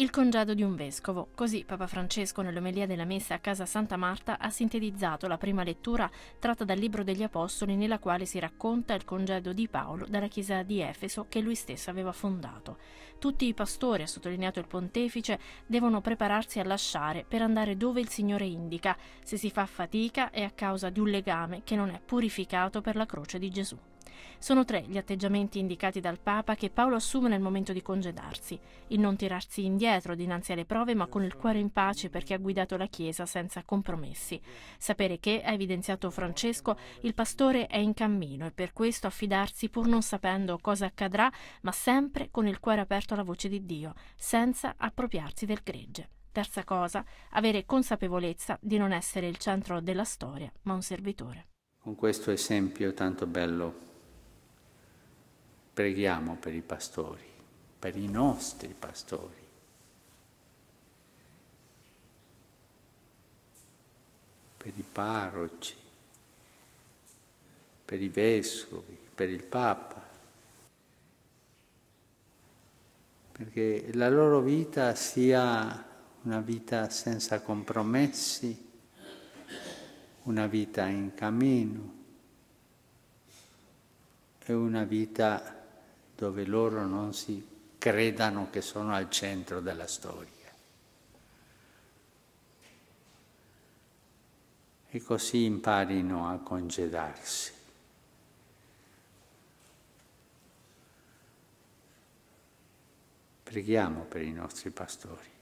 il congedo di un vescovo. Così Papa Francesco nell'omelia della messa a casa Santa Marta ha sintetizzato la prima lettura tratta dal Libro degli Apostoli nella quale si racconta il congedo di Paolo dalla chiesa di Efeso che lui stesso aveva fondato. Tutti i pastori, ha sottolineato il pontefice, devono prepararsi a lasciare per andare dove il Signore indica. Se si fa fatica è a causa di un legame che non è purificato per la croce di Gesù. Sono tre gli atteggiamenti indicati dal Papa che Paolo assume nel momento di congedarsi, il non tirarsi indietro dinanzi alle prove ma con il cuore in pace perché ha guidato la Chiesa senza compromessi. Sapere che, ha evidenziato Francesco, il pastore è in cammino e per questo affidarsi pur non sapendo cosa accadrà, ma sempre con il cuore aperto alla voce di Dio, senza appropriarsi del gregge. Terza cosa, avere consapevolezza di non essere il centro della storia, ma un servitore. Con questo esempio tanto bello Preghiamo per i pastori, per i nostri pastori. per i parroci, per i vescovi, per il Papa, perché la loro vita sia una vita senza compromessi, una vita in cammino e una vita dove loro non si credano che sono al centro della storia. E così imparino a congedarsi. Preghiamo per i nostri pastori.